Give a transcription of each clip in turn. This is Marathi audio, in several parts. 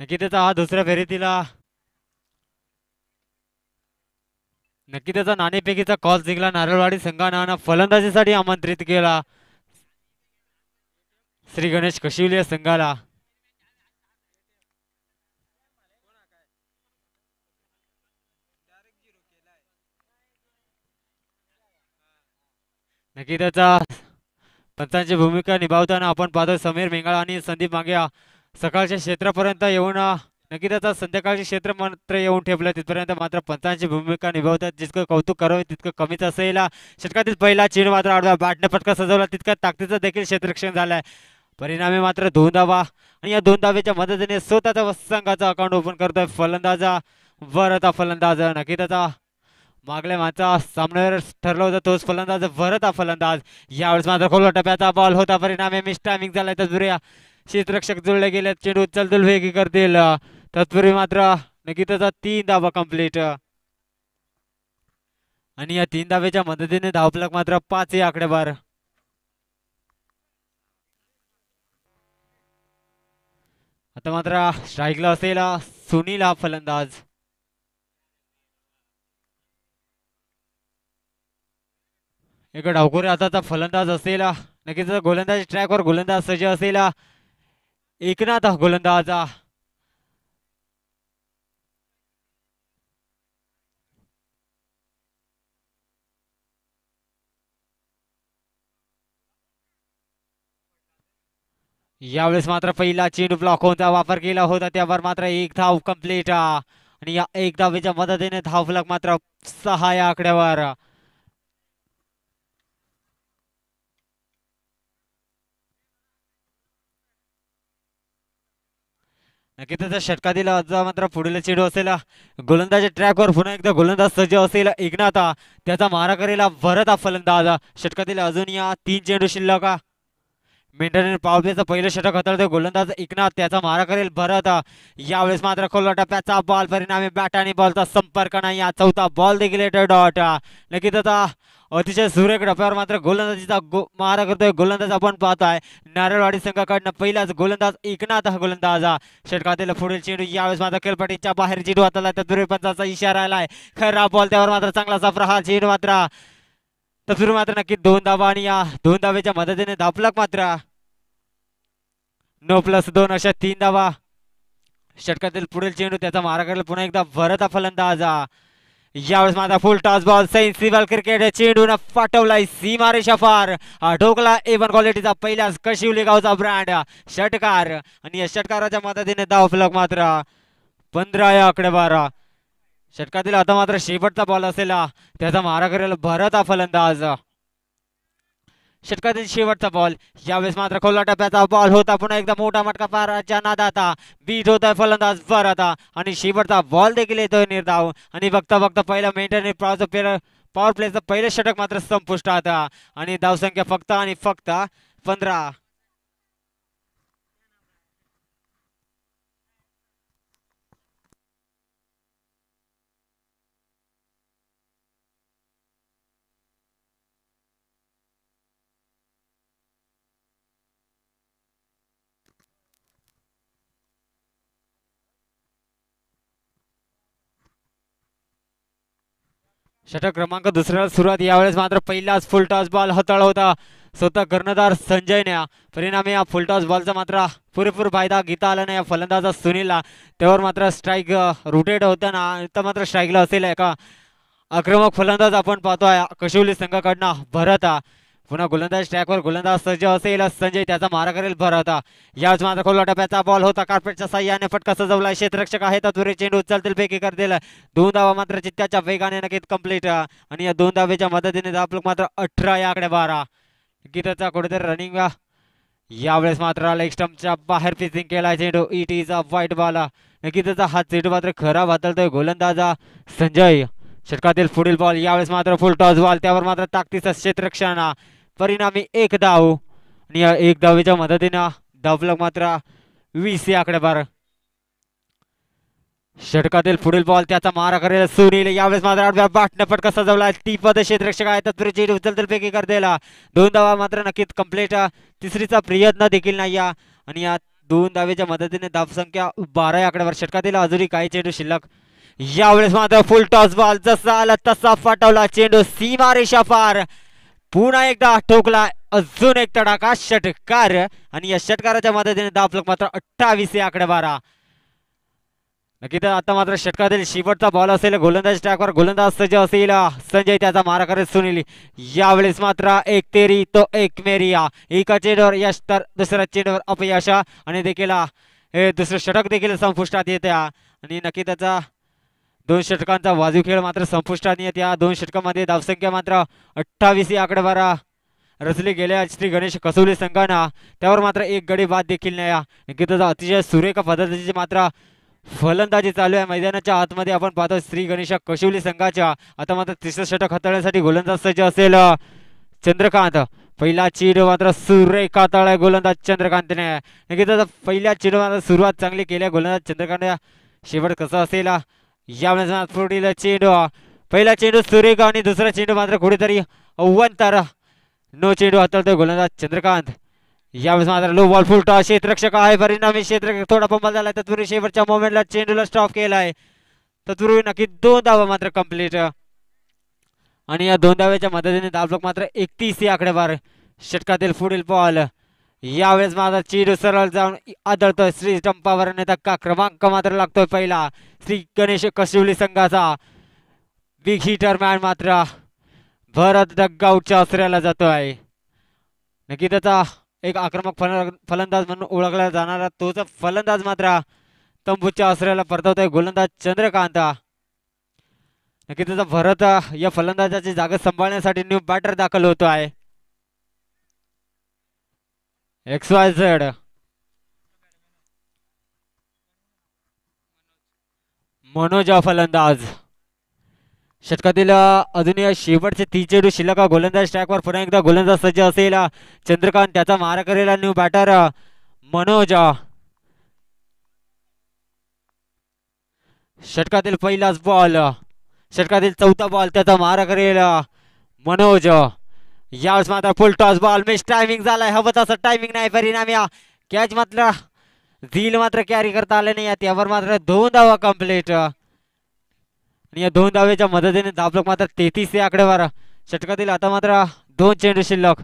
नक्की त्याचा हा दुसऱ्या फेरीतीला नक्की त्याचा नाणेपेकीचा कॉल जिंकला नारळवाडी संघानं फलंदाजीसाठी आमंत्रित केला श्री गणेश कशिवली संघाला त्याचा पंचांची भूमिका निभावताना आपण पाहतो समीर मेंगळा आणि संदीप मांग्या सकाळच्या क्षेत्रापर्यंत येऊन त्याचा संध्याकाळचे क्षेत्र मात्र येऊन ठेपलं तिथपर्यंत मात्र पंचांची भूमिका निभावतात जितकं कौतुक करावं तितकं कमीच असेल शतकातील पहिला चीन मात्र आडवा बॅटने पटका सजवला तितका ताकदीचं देखील क्षेत्ररक्षण झालं आहे परिणामी मात्र दोन धावा आणि या दोन धावेच्या मदतीने स्वतःचा संघाचा अकाउंट ओपन करतोय फलंदाजा वर आता फलंदाज नक्की त्याचा मागल्या माझा सामन्यावर ठरला होता तोच फलंदाज भरत हा फलंदाज यावेळेस मात्र खोल टप्प्याचा बॉल होता परिणाम मिस टायमिंग झाला तत्पूर्वी शीतरक्षक जुळले गेले चेंडू उचलतील वेगी करतील तत्पूर्वी मात्र निकिताचा तीन धावा कंप्लीट आणि या तीन धाब्याच्या मदतीने धावपला मात्र पाचही आकडेवार आता मात्र स्ट्राईकला असेल सुनील हा फलंदाज एक डावखोरे आता फलंदाज असेल नक्कीच गोलंदाज ट्रॅकवर गोलंदाज सज असेल एकनाथ गोलंदाज यावेळेस मात्र पहिला चेंडू ब्लॉक होता वापर केला होता त्यावर मात्र एक धाव कंप्लीट आणि या एक धावेच्या मदतीने धाव फलक मात्र सहा या आकड्यावर नक्की त्याचा षटका दिला मात्र पुढील चेंडू असेल गोलंदाजच्या ट्रॅकवर पुन्हा एकदा गोलंदाज सज्ज असेल एकनाथा त्याचा मारा करेला भरत हा फलंदाज षटका अजून या तीन चेंडू शिल्लक मेंटेनर पावलेचं पहिलं षटक हतळतो गोलंदाज एकनाथ त्याचा मारा करेल भरत यावेळेस मात्र खोल टप्प्याचा बॉल परिणामी बॅट आणि बॉलचा संपर्क नाही या चौथा बॉल देखील डॉट नक्की त्याचा अतिशय सुरेख डब्यावर मात्र गोलंदाजीचा गो मारा करतोय गोलंदाज आपण पाहतोय नारळवाडी संघाकडनं पहिलाच गोलंदाज एकनाथ हा गोलंदाजा षटकातील पुढील चेंडू यावेळेस मात्र खेळपट्टीच्या बाहेर चेंडू आता इशारा आलाय खरा बॉल त्यावर मात्र चांगलाचा प्रहार चेंडू मात्र तसुर मात्र नक्की दोन धावा आणि या दोन दाब्याच्या मदतीने धापलक मात्र नऊ प्लस दोन अशा तीन धावा षटकातील पुढील चेंडू त्याचा मारा करायला पुन्हा एकदा भरता फलंदाज यावेळेस माझा फुल टॉस बॉल सैन सिव्हल क्रिकेट चेंडून सी मारे शफार ढोकला एवन क्वालिटीचा पहिल्याच कशिवली गावचा ब्रँड षटकार आणि या षटकाराच्या मदतीने दाव फलक मात्र पंधरा या बारा षटकातील आता मात्र शेवटचा बॉल असेल त्याचा मारा करेल भरत फलंदाज षटकातील शेवटचा बॉल यावेळेस मात्र खोला टप्प्याचा बॉल होता पुन्हा एकदा मोठा मटका पाराच्या आता बीज होता फलंदाज वर आता आणि शेवटचा बॉल देखील येतोय निर्धाव आणि बघता बघता पहिला मेंटेन पेर पॉवर प्लेचं पहिलं षटक मात्र संपुष्टात आणि धावसंख्या फक्त आणि फक्त पंधरा षटक क्रमांक दुसऱ्याला सुरुवात यावेळेस मात्र पहिलाच फुलटॉस बॉल हताळ होता स्वतः कर्णधार संजयने परिणामी या फुलटॉस बॉलचा मात्र पुरेपूर फायदा घेता आला नाही या फलंदाजा सुनीलला त्यावर मात्र स्ट्राईक रोटेट ना तर मात्र स्ट्राईकला असेल एका आक्रमक फलंदाज आपण पाहतोय कशिवली संघाकडनं हा पुन्हा गोलंदाज ट्रॅकवर गोलंदाज सज्ज असेल संजय त्याचा मारा करेल होता याच मात्र खोला टप्प्याचा बॉल होता कार्पेटच्या साह्याने फटका सजवला क्षेत्ररक्षक आहे तुरे चेंडू उचलतील पैकी करतील दोन धावा मात्र चित्त्याच्या वेगाने नक्कीच कम्प्लीट आणि या दोन धावेच्या मदतीने आपलं मात्र अठरा आकडे बारा गीताचा कुठेतरी रनिंग यावेळेस मात्र आला स्टम्पच्या बाहेर फिसिंग केला चेंडू इट अ व्हाईट बॉल गीताचा हात चेंडू मात्र खराब हातलतोय गोलंदाजा संजय षटकातील पुढील बॉल यावेळेस मात्र फुल टॉस बॉल त्यावर मात्र ताकदीचा क्षेत्ररक्षण परिणामी एक धाव आणि या एक धावेच्या मदतीनं धावलं मात्र वीस या बार षटकातील पुढील बॉल त्याचा मारा करेल सुनील यावेळेस मात्र आठव्या कसा पटका सजवला ती पद क्षेत्रक्षक आहे उचल पैकी कर दोन धावा मात्र नक्कीच कम्प्लीट तिसरीचा प्रयत्न देखील नाही आणि या दोन धावेच्या मदतीने संख्या बारा या आकड्यावर षटकातील अजूनही काही चेंडू शिल्लक यावेळेस मात्र फुल टॉस बॉल जसा आला तसा फाटवला चेंडू सीमारेषा पार पुन्हा एकदा ठोकला अजून एक तडाखा षटकार आणि या षटकाराच्या मदतीने दाफलक मात्र अठ्ठावीस या आकडे बारा नक्की आता मात्र षटकातील शेवटचा बॉल असेल गोलंदाज ट्रॅकवर गोलंदाज सज्ज असेल संजय त्याचा मारा करत सुनील यावेळेस मात्र एक तेरी तो एक मेरी या एका चेंडवर यश तर दुसऱ्या चेंडवर अपयश आणि देखील दुसरं षटक देखील संपुष्टात येत्या आणि नक्की त्याचा दोन षटकांचा वाजू खेळ मात्र संपुष्टात येत या दोन षटकामध्ये धावसंख्या मात्र अठ्ठावीस ही आकडेवारा रचली गेल्या श्री गणेश कसोली संघानं त्यावर मात्र एक गडी बाद देखील नाही गीताचा अतिशय सुरेख पद्धतीची मात्र फलंदाजी चालू आहे मैदानाच्या आतमध्ये आपण पाहतो श्री गणेश कशिवली संघाच्या आता मात्र तिसरं षटक हाताळण्यासाठी गोलंदाज सज्ज असेल चंद्रकांत पहिला चीड मात्र सुरेख हाताळलाय गोलंदाज चंद्रकांतने नक्कीच पहिल्या चीड मात्र सुरुवात चांगली केली आहे गोलंदाज चंद्रकांत शेवट कसा असेल यावेळेस पुढील चेंडू पहिला चेंडू सुरेगाव आणि दुसरा चेंडू मात्र कुठेतरी अव्वंतर नो चेंडू हाताळतो गोलंदाज चंद्रकांत यावेळेस मात्र लो बॉल फुल टॉस क्षेत्रक्षक आहे परिणामी क्षेत्र थोडा पंबल झाला तत्पूर्वी शेवटच्या मोमेंटला चेंडूला स्टॉप केला आहे तत्पूर्वी नक्की दोन धावा मात्र कम्प्लीट आणि या दोन धाव्याच्या मदतीने दाबलोक मात्र एकतीस या आकडेवार षटकातील पुढील बॉल यावेळेस माझा चिर सरळ जाऊन आदळतोय श्री टंपावर धक्का क्रमांक मात्र लागतोय पहिला श्री गणेश कशिवली संघाचा बिग हिटर मॅन मात्र भरत डग्गाऊटच्या आश्रयाला जातोय नक्की त्याचा एक आक्रमक फल फलंदाज म्हणून ओळखला जाणारा तोच फलंदाज मात्र तंबूच्या आश्रयाला परतवतोय गोलंदाज चंद्रकांत नक्की त्याचा भरत या फलंदाजाची जागा सांभाळण्यासाठी न्यू बॅटर दाखल होतो आहे एक्स वाय झेड मनोज फलंदाज षटकातील अजून शेवटचे तीन चेडू शिल्लक गोलंदाज ट्रॅकवर पुन्हा एकदा गोलंदाज सज्ज असेल चंद्रकांत त्याचा मारा करेल न्यू बॅटर मनोज षटकातील पहिलाच बॉल षटकातील चौथा बॉल त्याचा मारा करेल मनोज यावेळेस मात्र full toss ball miss timing झालाय हवं तसं टायमिंग नाही परिणाम या कॅच मात्र झील मात्र कॅरी करता आले नाही त्यावर मात्र दोन धावा कम्प्लीट आणि या दोन धावेच्या मदतीने धाबलक मात्र तेहतीस ते आकडेवर षटकातील आता मात्र दोन चेंडू शिल्लक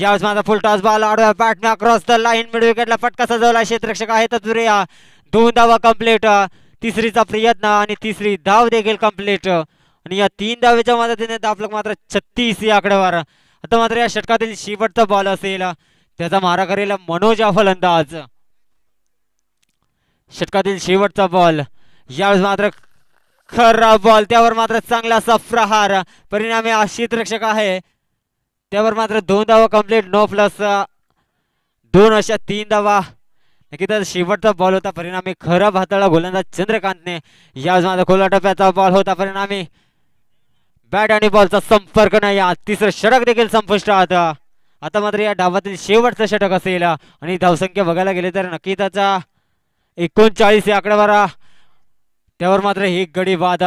यावेळेस मात्र फुल टॉस बॉल आडव्या बॅटने अक्रॉस तर लाईन मिड विकेटला फटका सजवला क्षेत्रक्षक आहे या दोन धावा कम्प्लीट तिसरीचा प्रयत्न आणि तिसरी धाव देखील कम्प्लीट आणि या तीन धावेच्या मदतीने आपलं मात्र छत्तीस या आकडेवर आता मात्र या षटकातील शेवटचा बॉल असेल त्याचा मारा करेल मनोज फलंदाज षटकातील शेवटचा बॉल यावेळेस मात्र खरा बॉल त्यावर मात्र चांगला असा प्रहार परिणामी आशित रक्षक आहे त्यावर मात्र दोन धावा कम्प्लीट नो प्लस दोन अशा तीन धावा नक्की शेवटचा बॉल होता परिणामी खराब हाताळा गोलंदाज चंद्रकांतने यावेळेस मात्र खोला टप्प्याचा बॉल होता परिणामी बॅट आणि बॉलचा संपर्क नाही या तिसरं षटक देखील संपुष्ट आता मात्र या डावातील शेवटचं षटक असेल आणि धावसंख्या बघायला गेले तर नक्की त्याचा एकोणचाळीस या आकडेवारा त्यावर मात्र एक गडी बाद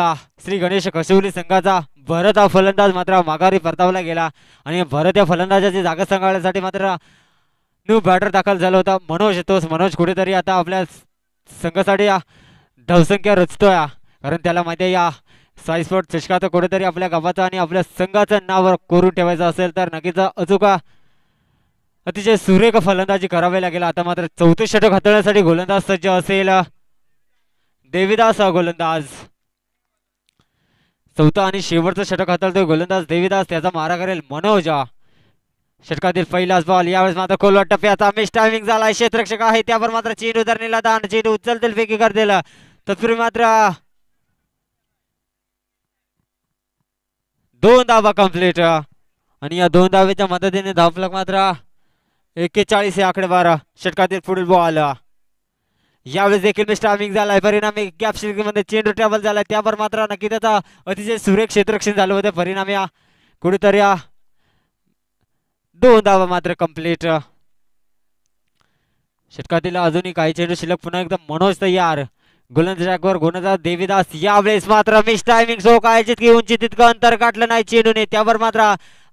श्री गणेश कशिवली संघाचा भरत हा फलंदाज मात्र माघारी परतावला गेला आणि भरत या फलंदाजाची जागा सांगाळण्यासाठी मात्र न्यू बॅटर दाखल झाला होता मनोज तोच मनोज कुठेतरी आता आपल्या संघासाठी धावसंख्या रचतोय कारण त्याला माहिती आहे या साई स्पोर्ट चषकाचं कुठेतरी आपल्या गावाचा आणि आपल्या संघाचं नाव कोरून ठेवायचं असेल तर नक्कीच अचुका अतिशय सुरेख फलंदाजी करावी लागेल आता मात्र चौथे षटक हाताळण्यासाठी गोलंदाज सज्ज असेल देवीदास हा गोलंदाज चौथा आणि शेवटचं षटक हाताळतोय गोलंदाज देवीदास त्याचा मारा करेल मनोजा षटकातील पहिलाच बॉल यावेळेस मात्र खोल टप्प्याचा मिस टायमिंग झाला क्षेत्रक्षक आहे त्यावर मात्र चेंडू उतरणीला दान चेंडू उचलतील फेकी करतील तत्पूर्वी मात्र दोन धावा कम्प्लीट आणि या दोन धावेच्या मदतीने धावफलक मात्र एक्केचाळीस या आकडेवार षटकातील पुढील बॉल यावेळेस देखील मिस्टर झाला झालाय परिणामी गॅप मध्ये चेंडू ट्रॅव्हल झालाय त्यावर मात्र नक्की त्याचा अतिशय सुरेख क्षेत्ररक्षण झालं होतं परिणामी या कुठेतरी या दोन धावा मात्र कम्प्लीट षटकातील अजूनही काही चेंडू शिल्लक पुन्हा एकदम मनोज तयार गोलंदाजावर गोलंदाज देवीदास यावेळेस मात्र मिस टायमिंग सो कायचित की उंची तितकं अंतर गाठलं नाही चेंडूने त्यावर मात्र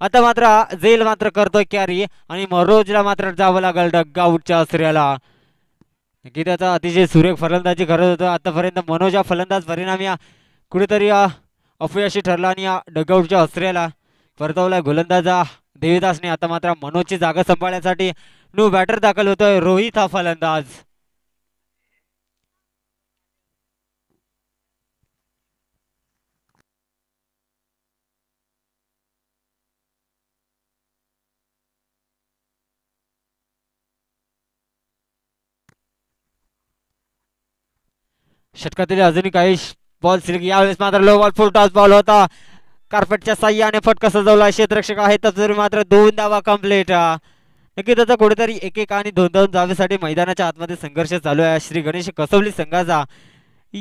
आता मात्र जेल मात्र करतोय कॅरी आणि मरोजला मात्र जावं लागल डगआउटच्या आश्रयाला की त्याचा अतिशय सुरेख फलंदाजी करत होतो आतापर्यंत मनोज हा फलंदाज परिणामी कुठेतरी अपयशी ठरला आणि या डगआउटच्या आश्रयाला परतवला गोलंदाजा देवीदासने आता मात्र मनोजची जागा सांभाळण्यासाठी नू बॅटर दाखल होतोय रोहित हा फलंदाज षटकातील अजूनही काही बॉल सिल्क यावेळेस मात्र low ball full toss ball होता कार्पेटच्या सहाय्याने फटका सजवला क्षेत्ररक्षक आहे तरी मात्र दोन धावा कम्प्लीट नक्की त्याचा कुठेतरी एक एक आणि दोन दोन जावेसाठी मैदानाच्या आतमध्ये संघर्ष चालू आहे श्री गणेश कसवली संघाचा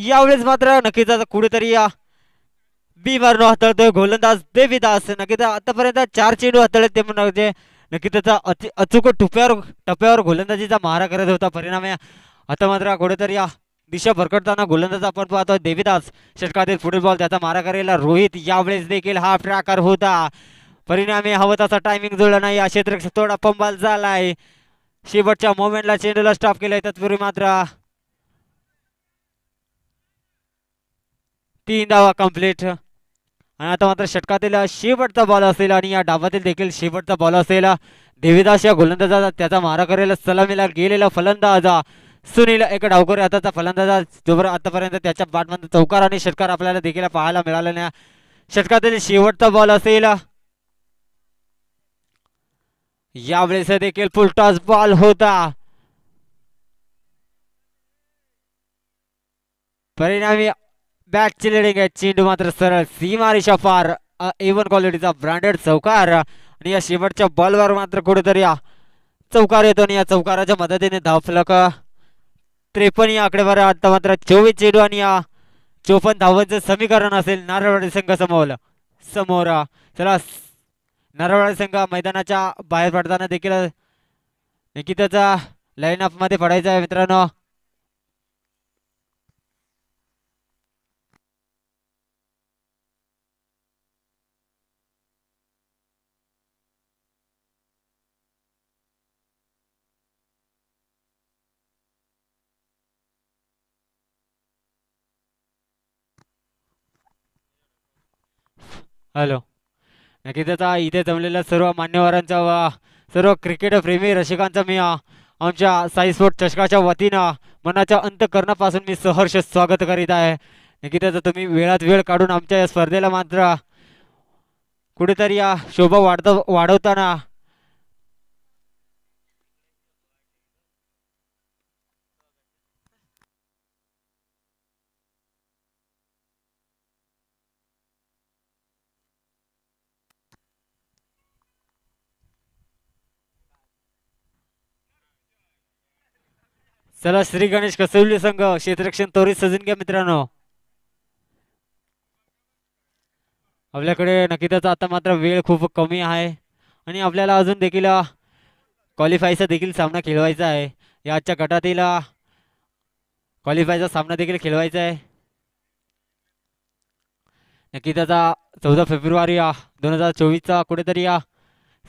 यावेळेस मात्र नक्कीच कुठेतरी या बी मारनो हाताळतोय गोलंदाज देवीदास नक्कीच आतापर्यंत चार चेंडू हातळले ते म्हणजे नक्की त्याचा अचूक टुप्यावर टप्प्यावर गोलंदाजीचा मारा करत होता परिणाम आता मात्र कुठेतरी या दिशा भरकटताना गोलंदाज आपण पाहतो देवीदास षटकातील फुटबॉल त्याचा मारा करायला रोहित यावेळेस देखील हा ट्रॅकर होता परिणामी हवं तसा टायमिंग जुळला नाही या क्षेत्र थोडा पंबाल झालाय शेवटच्या मोमेंटला चेंडूला स्टॉप केलाय तत्पूर्वी मात्र तीन धावा कम्प्लीट आणि आता मात्र षटकातील शेवटचा बॉल असेल आणि या डावातील देखील शेवटचा बॉल असेल देवीदास या गोलंदाजा त्याचा मारा करायला सलामीला गेलेला फलंदाजा सुनील एक डावखोर आताचा फलंदाजा जोबर आतापर्यंत त्याच्या बाटमध्ये चौकार आणि षटकार आपल्याला देखील पाहायला मिळाला नाही षटकातील शेवटचा बॉल असेल यावेळेस देखील फुल टॉस बॉल होता परिणामी बॅट लिडिंग आहे चेंडू मात्र सरळ सीमा शफार पार एवन क्वालिटीचा ब्रँडेड चौकार आणि या शेवटच्या बॉलवर मात्र कुठेतरी चौकार येतो आणि या चौकाराच्या मदतीने धावफलक त्रेपन्न या आकडेवारी आता मात्र चोवीस चेडू आणि या चोपन्न धावांचं समीकरण असेल नारळवाडी संघ समोर समोर चला नारळवाडी संघ मैदानाच्या बाहेर पडताना देखील निकिताचा लाईन अपमध्ये पडायचा आहे मित्रांनो हॅलो नक्कीच आता इथे जमलेल्या सर्व मान्यवरांचा व सर्व क्रिकेटप्रेमी रसिकांचा मी आमच्या साई स्पोर्ट चषकाच्या वतीनं मनाच्या अंतकरणापासून मी सहर्ष स्वागत करीत आहे नक्की त्याचा तुम्ही वेळात वेळ काढून आमच्या या स्पर्धेला मात्र कुठेतरी या शोभा वाढत वाढवताना चला श्री गणेश कसवली संघ क्षेत्ररक्षण त्वरित सजून घ्या मित्रांनो आपल्याकडे नक्कीच आता मात्र वेळ खूप कमी आहे आणि आपल्याला अजून देखील क्वालिफायचा देखील सामना खेळवायचा आहे या आजच्या गटातील क्वालिफायचा सामना देखील खेळवायचा आहे नक्की त्याचा चौदा फेब्रुवारी दोन हजार चोवीसचा कुठेतरी या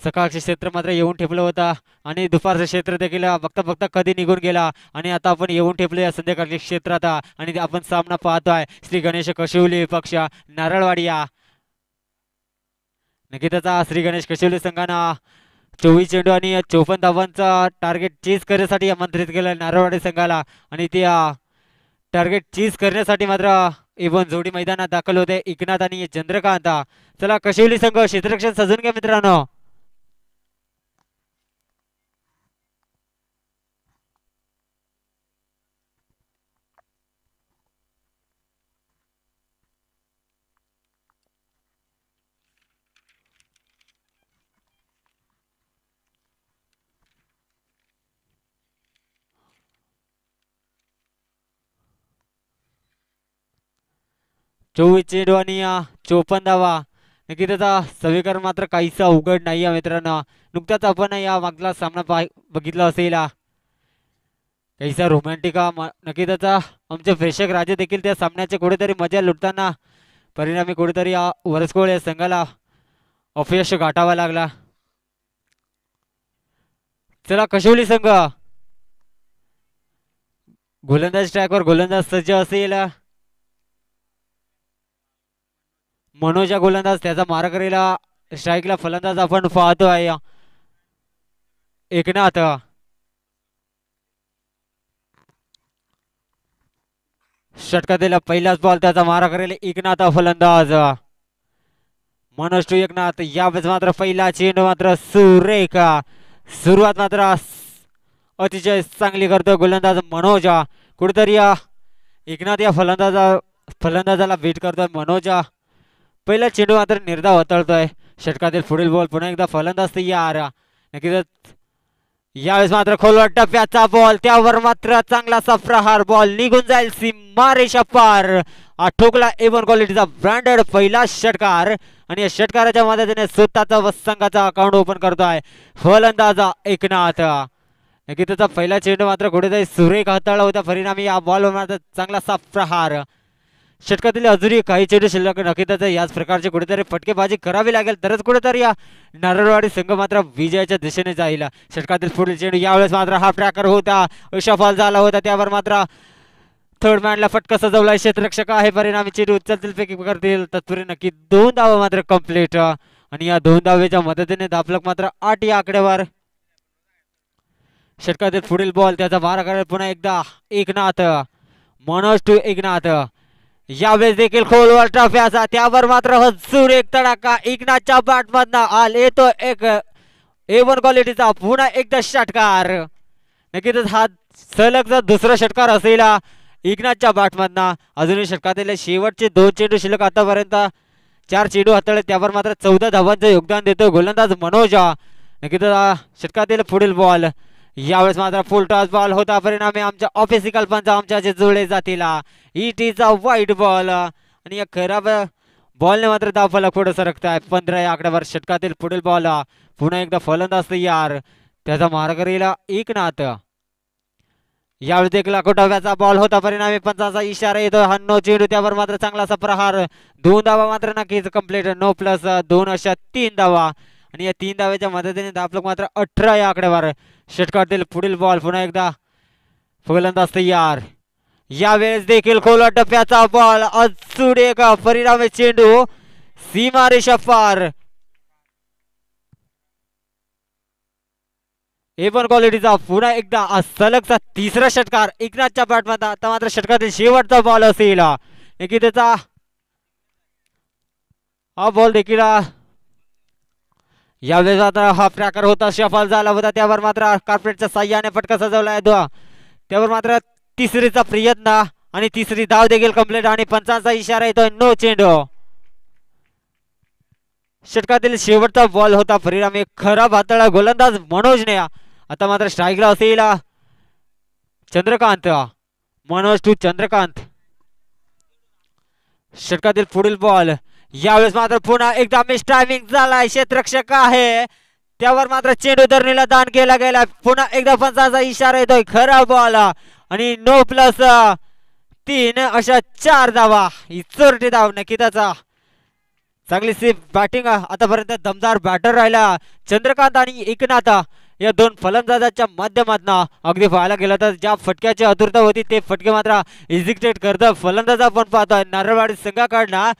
सकाळचे क्षेत्र मात्र येऊन ठेपलं होतं आणि दुपारचं क्षेत्र देखील बघता बघता कधी निघून गेला आणि आता आपण येऊन ठेपलो या संध्याकाळचे क्षेत्र आता आणि आपण सामना पाहतोय श्री गणेश कशिवली पक्ष नारळवाडिया निकिताचा श्री गणेश कशिवली संघानं चोवीस चेंडू आणि चोपन्न धावांचा टार्गेट चीज करण्यासाठी आमंत्रित केलं नारळवाडी संघाला आणि ते टार्गेट चीज करण्यासाठी मात्र इवन जोडी मैदानात दाखल होते एकनाथ आणि चंद्रकांत चला कशिवली संघ क्षेत्ररक्षण सजून घ्या मित्रांनो चोवीस चेंडवानी चोपन्न धावा नक्की त्याचा समीकरण मात्र काहीसा उघड नाही आहे मित्रांनो नुकताच आपण या मागला सामना पाह बघितला असेल काहीसा रोमॅन्टिक नक्की त्याचा आमचे प्रेक्षक राजे देखील त्या सामन्याचे कुठेतरी मजा लुटताना परिणामी कुठेतरी वरसकोळ या संघाला अपयश गाठावा लागला चला कशोली संघ गोलंदाज ट्रॅकवर गोलंदाज सज्ज असेल मनोजा गोलंदाज त्याचा मारा स्ट्राईकला फलंदाज आपण पाहतो आहे एकनाथ षटकातील दिला पहिलाच बॉल त्याचा मारा करेल एकनाथ फलंदाज मनोज टू एकनाथ यावेळेस मात्र पहिला चेंडू मात्र सुरेखा सुरुवात मात्र अतिशय चांगली करतो गोलंदाज मनोज कुठेतरी एकनाथ या फलंदाजा फलंदाजाला भेट करतोय मनोजा पहिला चेंडू मात्र निर्धाव हाताळतोय षटकातील पुढील बॉल पुन्हा एकदा फलंदाज या आर नक्कीच यावेळेस मात्र खोलवर टप्प्याचा बॉल त्यावर मात्र चांगला प्रहार बॉल निघून जाईल सीमारेषा पार ठोकला एवन क्वालिटीचा ब्रँडेड पहिला षटकार आणि या षटकाराच्या मदतीने स्वतःचा व संघाचा अकाउंट ओपन करतोय फलंदाजा एकनाथ नक्की त्याचा पहिला चेंडू मात्र कुठेतरी सुरेख हाताळला होता परिणामी या बॉलवर मात्र चांगलासा प्रहार षटकातील अजूनही काही चेडू शिल्लक नक्कीच याच प्रकारचे कुठेतरी फटकेबाजी करावी लागेल तरच कुठेतरी या नारळवाडी संघ मात्र विजयाच्या दिशेने जाईल षटकातील पुढील चेडू यावेळेस मात्र हा ट्रॅकर होता सफल झाला होता त्यावर मात्र थर्ड मॅनला फटका सजवला क्षेत्ररक्षक आहे परिणामी चेडू उचलतील पैकी करतील तत्पूर्वी नक्की दोन धावा मात्र कम्प्लीट आणि या दोन धावेच्या मदतीने दापलक मात्र आठ या आकड्यावर षटकातील पुढील बॉल त्याचा मारा करेल पुन्हा एकदा एकनाथ मनोज टू एकनाथ यावेळेस देखील खोलवर असा त्यावर मात्र हजूर एक तडाका एकनाथच्या बाटमधनं आल येतो एक ए वन क्वालिटीचा पुन्हा एकदा षटकार नक्कीच हा सलग जर दुसरा षटकार असेल एकनाथच्या बाटमधनं अजूनही षटकातील शेवटचे दोन चेंडू शिल्लक आतापर्यंत चार चेंडू हाताळले त्यावर मात्र चौदा धावांचं योगदान देतो गोलंदाज मनोज नक्कीच षटकातील पुढील बॉल यावेळेस मात्र फुल टॉस बॉल होता परिणामी आमच्या ऑफिसिकल पण आमच्या जे जुळले जातील ईटीचा वाईट बॉल आणि या खराब बॉलने मात्र धाव फलक पुढे सरकत आहे पंधरा या आकड्यावर षटकातील पुढील बॉल पुन्हा एकदा फलंदाज यार त्याचा मार्ग नात एकनाथ यावेळी एक डब्याचा बॉल होता परिणामी पंचाचा इशारा येतो हा नो चेंडू त्यावर मात्र चांगला असा प्रहार दोन धावा मात्र नक्कीच कम्प्लीट नो प्लस दोन अशा तीन धावा आणि या तीन धाव्याच्या मदतीने दापलक मात्र अठरा या आकड्यावर षटकातील पुढील बॉल पुन्हा एकदा फलंदाज तयार यावेळेस देखील खोला टप्प्याचा बॉल अचूड एक परिणामी चेंडू सीमा रेषा पार पण क्वालिटीचा पुन्हा एकदा सलगचा तिसरा षटकार एकनाथच्या पाठमाता आता मात्र षटकातील शेवटचा बॉल असेल त्याचा हा बॉल देखील यावेळेस आता हा फ्रॅकर होता सफल झाला होता त्यावर मात्र कार्पेटच्या साह्याने फटका सजवला आहे त्यावर मात्र तिसरीचा प्रयत्न आणि तिसरी धाव देखील कम्प्लीट आणि पंचांचा इशारा येतोय नो चेंडो षटकातील शेवटचा बॉल होता फ्रीराम एक खराब हाताळा गोलंदाज मनोज ने आता मात्र स्ट्राईकला असेल चंद्रकांत मनोज टू चंद्रकांत षटकातील पुढील बॉल यावेळेस मात्र पुन्हा एकदा मिस टायमिंग झालाय क्षेत्रक्षक आहे त्यावर मात्र चेंडू धरणीला दान केला गेला पुन्हा एकदा पंचाचा इशारा येतोय खरा बॉल आणि नो प्लस तीन अशा चार धावा ही चोरटी धाव नकिताचा चांगली सी बॅटिंग आतापर्यंत दमदार बॅटर राहिला चंद्रकांत आणि एकनाथ या दोन फलंदाजाच्या माध्यमातून अगदी पाहायला गेला तर ज्या फटक्याची आतुरता होती ते फटके मात्र इजिक्टेड करत फलंदाजा पण पाहतोय नारळवाडी संघाकडनं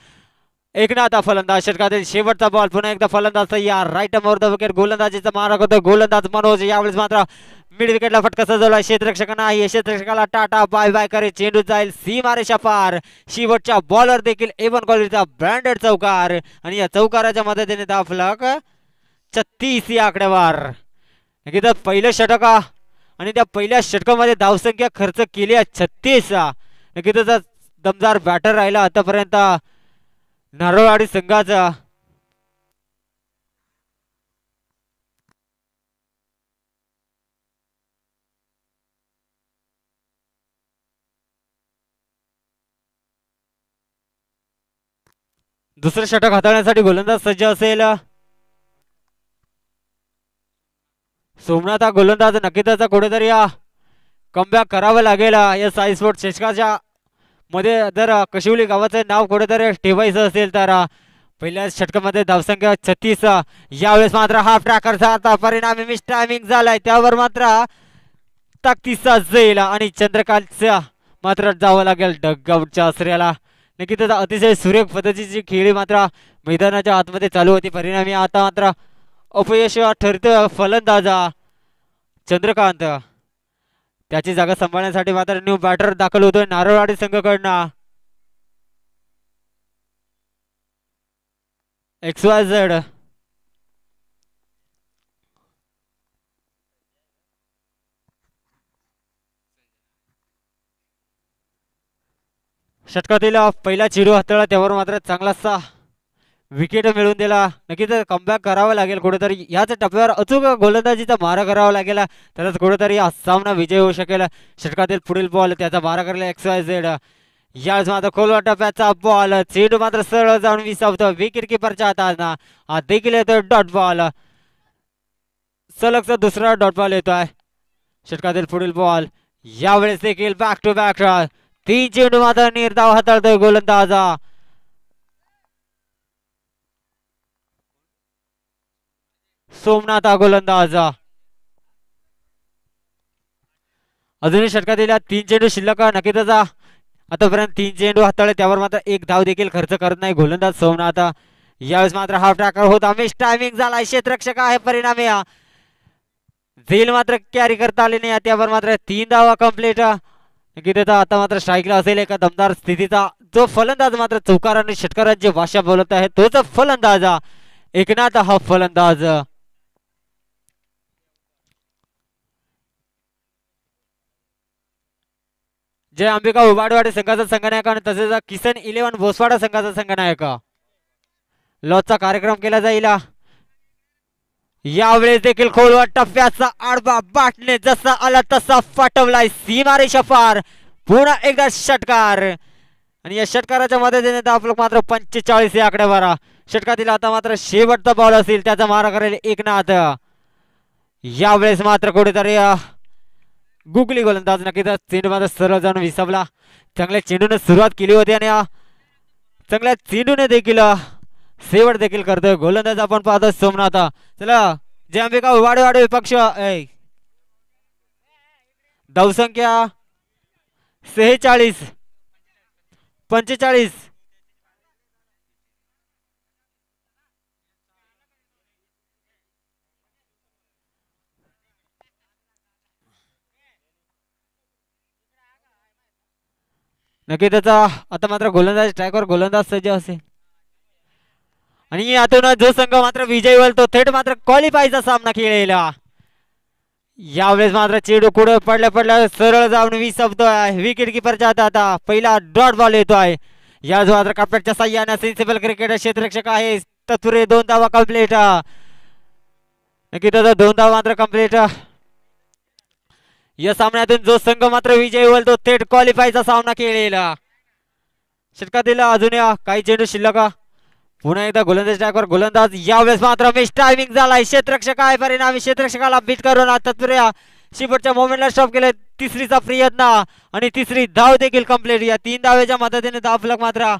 एकनाथा फलंदाज षटकातील शेवटचा बॉल पुन्हा एकदा फलंदाज या राईट द विकेट गोलंदाजीचा मारक होतो गोलंदाज मनोज यावेळेस मात्र मिड विकेटला फटका सजवला क्षेत्रक्षकांना आहे क्षेत्रक्षकाला टाटा बाय बाय करे चेंडू जाईल मारेशा पार शेवटच्या बॉलर देखील एवन क्वालिटीचा ब्रँडेड चौकार आणि या चौकाराच्या मदतीने दाफलक छत्तीस या आकड्यावर एकदा पहिलं षटक आणि त्या पहिल्या षटकामध्ये धावसंख्या खर्च केली आहे छत्तीस एकदा दमदार बॅटर राहिला आतापर्यंत नारोवाडी संघाचा दुसरं षटक हाताळण्यासाठी गोलंदाज सज्ज असेल सोमनाथ हा गोलंदाज नक्कीच कुठेतरी या कमबॅक करावं लागेल या साई शेषकाच्या मध्ये जर कशिवली गावाचं नाव कुठेतरी ठेवायचं असेल तर पहिल्या षटकामध्ये धावसंख्या छत्तीस यावेळेस मात्र हा आता परिणामी मिस टायमिंग झालाय त्यावर मात्र ताकतीसचा जाईल आणि चंद्रकांतचा मात्र जावं लागेल डगआउटच्या आश्रयाला नक्कीच अतिशय सुरेख पद्धतीची खेळी मात्र मैदानाच्या आतमध्ये चालू होती परिणामी आता मात्र अपयश ठरतं फलंदाजा चंद्रकांत त्याची जागा सांभाळण्यासाठी मात्र न्यू बॅटर दाखल होतोय नारळवाडी संघकडनं एक्स वाय झेड षटकातील पहिला चिडू हाताळा त्यावर मात्र चांगलासा विकेट मिळून दिला नक्कीच कमबॅक करावं लागेल कुठेतरी याच टप्प्यावर अचूक गोलंदाजीचा मारा करावा लागेल तरच कुठेतरी हा सामना विजय होऊ शकेल षटकातील पुढील बॉल त्याचा मारा करेल एक्स वाय झेड याच मात्र खोलवा टप्प्याचा बॉल चेंडू मात्र सरळ जाऊन विसावतो विकेट किपरच्या हाताना देखील येतोय डॉट बॉल सलगचा दुसरा डॉट बॉल येतोय षटकातील पुढील बॉल यावेळेस देखील बॅक टू बॅक तीन चेंडू मात्र निर्धाव हाताळतोय गोलंदाजा सोमनाथ गोलंदाजा अजूनही षटका दिल्या तीन चेंडू शिल्लक नक्कीच आतापर्यंत तीन चेंडू हाताळले त्यावर मात्र एक धाव देखील खर्च करत नाही गोलंदाज सोमनाथ यावेळेस मात्र हाफ टाकर होता मिस टायमिंग झाला आहे परिणाम या झेल मात्र कॅरी करता आले नाही त्यावर मात्र तीन धावा कम्प्लीट त्याचा आता मात्र स्ट्राईकला असेल एका दमदार स्थितीचा जो फलंदाज मात्र चौकार चौकारांनी षटकारांची भाषा बोलत आहे तोच फलंदाज एकनाथ हा फलंदाज जय अंबिका उबाडवाडी संघाचा संघनायक आणि तसेच किसन इलेव्हन भोसवाडा संघाचा संघनायक लॉजचा कार्यक्रम केला जाईल यावेळेस देखील खोलवा टप्प्याचा आडबा बाटणे जसा आला तसा फाटवलाय सीमारे शफार पुन्हा एकदा षटकार आणि या षटकाराच्या मदतीने आपलं मात्र पंचेचाळीस या आकड्यावर षटकातील आता मात्र शेवटचा पाऊल असेल त्याचा मारा करेल एकनाथ यावेळेस मात्र कुठेतरी गुगली गोलंदाज नक्कीच चेंडूमध्ये सरळ जाऊन विसावला चांगल्या चेंडूने सुरुवात केली होती आणि चांगल्या चेंडूने देखील सेवट देखील करतोय गोलंदाज आपण पाहतो सोमनाथ चला जे अंबिका वाढे पक्ष विपक्ष धावसंख्या सेहेचाळीस पंचेचाळीस नक्की त्याचा आता मात्र गोलंदाज ट्रॅकवर गोलंदाज सज्ज असेल आणि यातून जो संघ मात्र विजयी होईल थेट मात्र क्वालिफायचा सामना खेळलेला यावेळेस मात्र चेडू कुठं पडल्या पडल्या सरळ जाऊन वीस आहे विकेट किपरच्या हातात आता पहिला डॉट बॉल येतो आहे या जो मात्र कॅप्टनच्या सह्यानं सेन्सिबल क्रिकेट क्षेत्ररक्षक आहे तत्पुरे दोन धावा कम्प्लीट नक्की त्याचा दोन धावा मात्र कम्प्लीट या सामन्यातून जो संघ मात्र विजयी होईल तो थेट क्वालिफायचा सामना केलेला षटका दिला अजून या काही चेंडू शिल्लक पुन्हा एकदा गोलंदाज ट्रॅकवर गोलंदाज यावेळेस मात्र मिस टायमिंग झाला क्षेत्रक्षक आहे परिणाम क्षेत्रक्षकाला बीट करून या शेवटच्या मोमेंटला स्टॉप केले तिसरीचा प्रयत्न आणि तिसरी धाव देखील कम्प्लीट या तीन धावेच्या मदतीने धाव फलक मात्र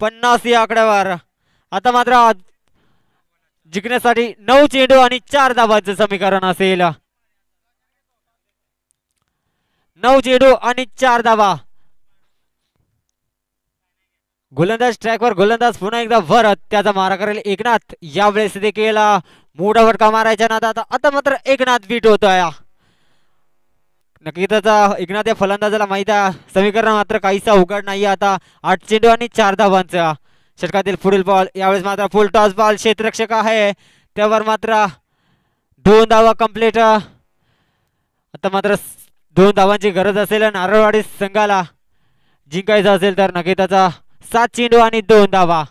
पन्नास या आकड्यावर आता मात्र जिंकण्यासाठी नऊ चेंडू आणि चार धावांचं समीकरण असेल नऊ जेडो आणि चार धावा गोलंदाज ट्रॅकवर गोलंदाज पुन्हा एकदा वरत त्याचा मारा करेल एकनाथ यावेळेस देखील मोठा का मारायच्या ना आता आता मात्र एकनाथ बीट या नक्की त्याचा एकनाथ या फलंदाजाला माहित आहे समीकरण मात्र काहीसा उघड नाही आता आठ चेंडू आणि चार धावांचा षटकातील पुढील बॉल यावेळेस मात्र फुल टॉस बॉल क्षेत्ररक्षक आहे त्यावर मात्र दोन धावा कम्प्लीट आता मात्र दोन धावांची गरज असेल नारळवाडी संघाला जिंकायचं असेल तर नकिताचा सात चेंडू आणि दोन धावा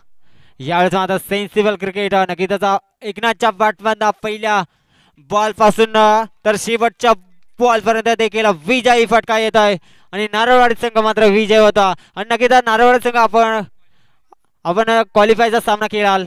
यावेळेस आता सेन्सिबल क्रिकेट नकिताचा एकनाथच्या पाठबांधा पहिल्या बॉलपासून तर शेवटच्या बॉलपर्यंत देखील विजयी फटका येत आहे आणि नारळवाडी संघ मात्र विजय होता आणि तर नारळवाडी संघ आपण आपण क्वालिफायचा सामना केलाल